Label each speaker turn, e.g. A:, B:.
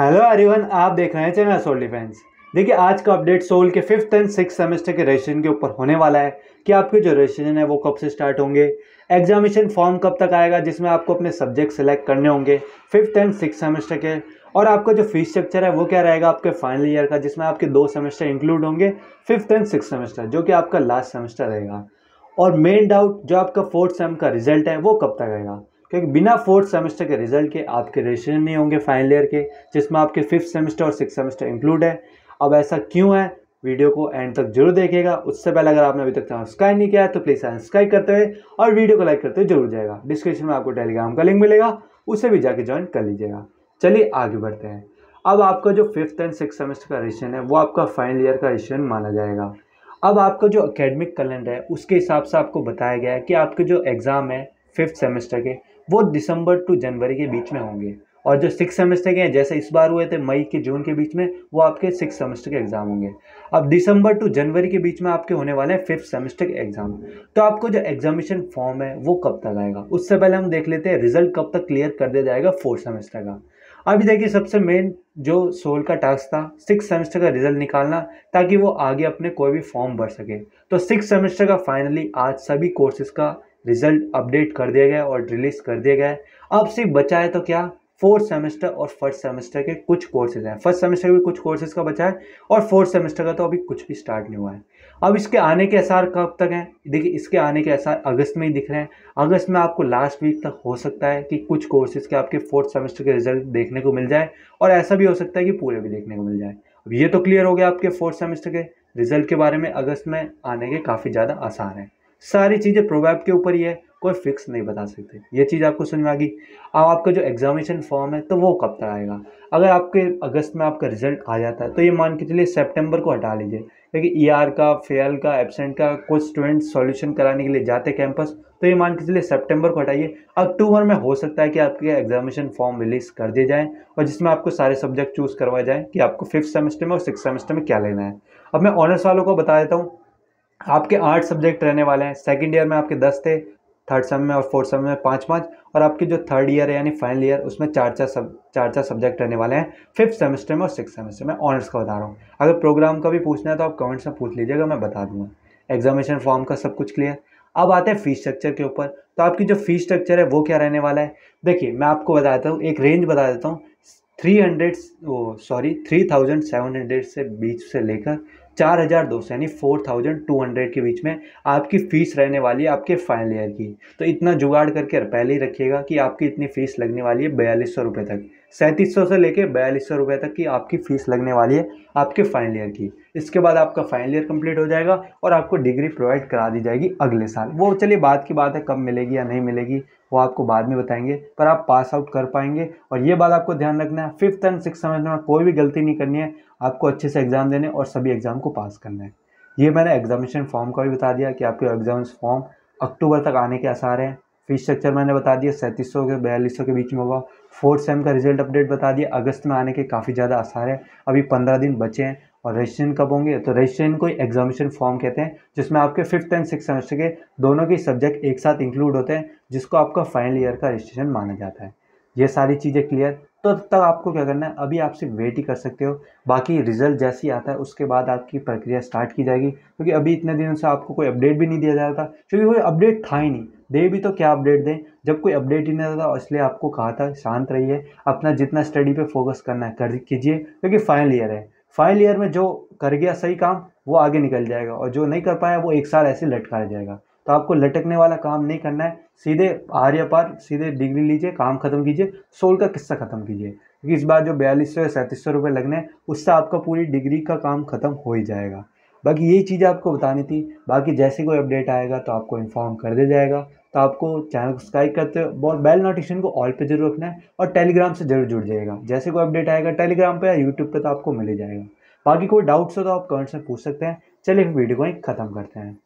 A: hello everyone आप देख रहे हैं चैनल सोल डिफेंस देखिए आज का अपडेट सोल के फिफ्थ एंड सिक्स सेमेस्टर के रजिस्ट्रेशन के ऊपर होने वाला है कि आपके जो रजिस्ट्रेशन है वो कब से स्टार्ट होंगे एग्जामिनेशन फॉर्म कब तक आएगा जिसमें आपको अपने सब्जेक्ट सेलेक्ट करने होंगे फिफ्थ एंड सिक्स सेमेस्टर के और आपका जो फीस स्ट्रक्चर है वो क्या रहेगा आपके फाइनल ईयर का जिसमें आपके दो सेमेस्टर इंक्लूड होंगे फिफ्थ एंड सिक्स सेमेस्टर जो कि आपका लास्ट सेमेस्टर रहेगा और मेन डाउट जो आपका फोर्थ सेम का रिजल्ट है वो कब तक आएगा क्योंकि बिना फोर्थ सेमेस्टर के रिजल्ट के आपके रजिस्ट्रेशन नहीं होंगे फाइनल ईयर के जिसमें आपके फिफ्थ सेमेस्टर और सिक्स सेमेस्टर इंक्लूड है अब ऐसा क्यों है वीडियो को एंड तक जरूर देखेगा उससे पहले अगर आपने अभी तक सब्सक्राइब नहीं किया है तो प्लीज़ सब्सक्राइब करते हुए और वीडियो को लाइक करते हुए जरूर जाएगा डिस्क्रिप्शन में आपको टेलीग्राम का लिंक मिलेगा उसे भी जाके ज्वाइन कर लीजिएगा चलिए आगे बढ़ते हैं अब आपका जो फिफ्थ एंड सिक्स सेमेस्टर का रजिस्ट्रेशन है वो आपका फाइनल ईयर का रजिस्ट्रेशन माना जाएगा अब आपका जो अकेडमिक कैलेंडर है उसके हिसाब से आपको बताया गया है कि आपके जो एग्ज़ाम है फिफ्थ सेमेस्टर के वो दिसंबर टू जनवरी के बीच में होंगे और जो सिक्स सेमेस्टर के हैं जैसे इस बार हुए थे मई के जून के बीच में वो आपके सिक्स सेमेस्टर के एग्ज़ाम होंगे अब दिसंबर टू जनवरी के बीच में आपके होने वाले हैं फिफ्थ सेमेस्टर के एग्ज़ाम तो आपको जो एग्जामिशन फॉर्म है वो कब तक आएगा उससे पहले हम देख लेते हैं रिजल्ट कब तक क्लियर कर दिया जाएगा फोर्थ सेमेस्टर का अभी देखिए सबसे मेन जो सोल का टास्क था सिक्स सेमेस्टर का रिजल्ट निकालना ताकि वो आगे अपने कोई भी फॉर्म भर सके तो सिक्स सेमेस्टर का फाइनली आज सभी कोर्सेज का रिजल्ट अपडेट कर दिया गया और रिलीज़ कर दिया गया है अब सिर्फ बचा है तो क्या फोर्थ सेमेस्टर और फर्स्ट सेमेस्टर के कुछ कोर्सेज हैं फर्स्ट सेमेस्टर के भी कुछ कोर्सेज का बचा है और फोर्थ सेमेस्टर का तो अभी कुछ भी स्टार्ट नहीं हुआ है अब इसके आने के आसार कब तक हैं देखिए इसके आने के आसार अगस्त में ही दिख रहे हैं अगस्त में आपको लास्ट वीक तक हो सकता है कि कुछ कोर्सेज के आपके फोर्थ सेमेस्टर के रिजल्ट देखने को मिल जाए और ऐसा भी हो सकता है कि पूरे भी देखने को मिल जाए अब ये तो क्लियर हो गया आपके फोर्थ सेमेस्टर के रिजल्ट के बारे में अगस्त में आने के काफ़ी ज़्यादा आसार हैं सारी चीज़ें प्रोवैब के ऊपर ही है कोई फिक्स नहीं बता सकते ये चीज़ आपको समझ में आ गई अब आपका जो एग्जामिनेशन फॉर्म है तो वो कब तक आएगा अगर आपके अगस्त में आपका रिजल्ट आ जाता है तो ये मान के चलिए सेप्टेम्बर को हटा लीजिए क्योंकि ई e आर का फेल का एबसेंट का कुछ स्टूडेंट सॉल्यूशन कराने के लिए जाते कैंपस तो ये मान के चलिए सेप्टेम्बर को हटाइए अक्टूबर में हो सकता है कि आपके एग्जामिनेशन फॉर्म रिलीज़ कर दिए जाएँ और जिसमें आपको सारे सब्जेक्ट चूज़ करवाए जाएँ कि आपको फिफ्थ सेमेस्टर में और सिक्स सेमेस्टर में क्या लेना है अब मैं ऑनर्स वालों को बता देता हूँ आपके आठ सब्जेक्ट रहने वाले हैं सेकेंड ईयर में आपके दस थे थर्ड सेम में और फोर्थ सेम में पाँच पाँच और आपके जो थर्ड ईयर है यानी फाइनल ईयर उसमें चार चार सब चार चार सब्जेक्ट रहने वाले हैं फिफ्थ सेमेस्टर में और सिक्स सेमेस्टर में ऑनर्स का बता रहा हूँ अगर प्रोग्राम का भी पूछना है तो आप कमेंट्स में पूछ लीजिएगा मैं बता दूंगा एग्जामिनेशन फॉर्म का सब कुछ क्लियर अब आते हैं फीस स्ट्रक्चर के ऊपर तो आपकी जो फीस स्ट्रक्चर है वो क्या रहने वाला है देखिए मैं आपको बता देता हूँ एक रेंज बता देता हूँ three hundred sorry three thousand seven hundred से बीच से लेकर चार हज़ार दो सौ यानी फोर थाउजेंड टू हंड्रेड के बीच में आपकी फ़ीस रहने वाली है आपके फाइनल ईयर की तो इतना जुगाड़ करके पहले ही रखिएगा कि आपकी इतनी फ़ीस लगने वाली है बयालीस सौ रुपये तक सैंतीस सौ से लेके बयालीस सौ रुपये तक की आपकी फ़ीस लगने वाली है आपके फाइनल ईयर की इसके बाद आपका फाइनल ईयर कंप्लीट हो जाएगा और आपको डिग्री प्रोवाइड करा दी जाएगी अगले साल वो चलिए बाद की बात है कब मिलेगी या नहीं मिलेगी वो आपको बाद में बताएंगे पर आप पास आउट कर पाएंगे और ये बात आपको ध्यान रखना है फिफ्थ एंड सिक्स सेमेस्टर में कोई भी गलती नहीं करनी है आपको अच्छे से एग्ज़ाम देने और सभी एग्ज़ाम को पास करना है ये मैंने एग्जामिनेशन फॉर्म का भी बता दिया कि आपके एग्जाम फॉर्म अक्टूबर तक आने के आसार हैं फीस स्ट्रक्चर मैंने बता दिया सैंतीस सौ के बयालीस सौ के बीच में होगा फोर्थ सेम का रिजल्ट अपडेट बता दिया अगस्त में आने के काफ़ी ज़्यादा आसार है अभी पंद्रह दिन बचे हैं और रजिस्ट्रेशन कब होंगे तो रजिस्ट्रेशन को एग्जामिशन फॉर्म कहते हैं जिसमें आपके फिफ्थ एंड सिक्स सेमेस्टर के दोनों के सब्जेक्ट एक साथ इंक्लूड होते हैं जिसको आपका फाइनल ईयर का रजिस्ट्रेशन माना जाता है ये सारी चीज़ें क्लियर तो तब तक आपको क्या करना है अभी आप सिर्फ वेट ही कर सकते हो बाकी रिजल्ट जैसे ही आता है उसके बाद आपकी प्रक्रिया स्टार्ट की जाएगी क्योंकि तो अभी इतने दिनों से आपको कोई अपडेट भी नहीं दिया जा रहा था क्योंकि कोई अपडेट था ही नहीं दे भी तो क्या अपडेट दें जब कोई अपडेट ही नहीं था इसलिए आपको कहा था शांत रहिए अपना जितना स्टडी पर फोकस करना है कर कीजिए क्योंकि फाइनल ईयर है फाइनल ईयर में जो कर गया सही काम वो आगे निकल जाएगा और जो नहीं कर पाया वो एक साल ऐसे लटका जाएगा तो आपको लटकने वाला काम नहीं करना है सीधे आर या पार सीधे डिग्री लीजिए काम खत्म कीजिए सोल का किस्सा खत्म कीजिए क्योंकि इस बार जो बयालीस सौ या सैंतीस सौ रुपये लगने हैं उससे आपका पूरी डिग्री का काम खत्म हो ही जाएगा बाकी यही चीज़ें आपको बतानी थी बाकी जैसे कोई अपडेट आएगा तो आपको इन्फॉर्म कर दिया जाएगा तो आपको चैनल को सब्सक्राइब करते हो बेल नोटिफिकेशन को ऑल पे जरूर रखना है और टेलीग्राम से जरूर जुड़ जाएगा जैसे कोई अपडेट आएगा टेलीग्राम पे या यूट्यूब पे तो आपको मिल जाएगा बाकी कोई डाउट्स हो तो आप कमेंट्स में पूछ सकते हैं चलिए वीडियो को ही ख़त्म करते हैं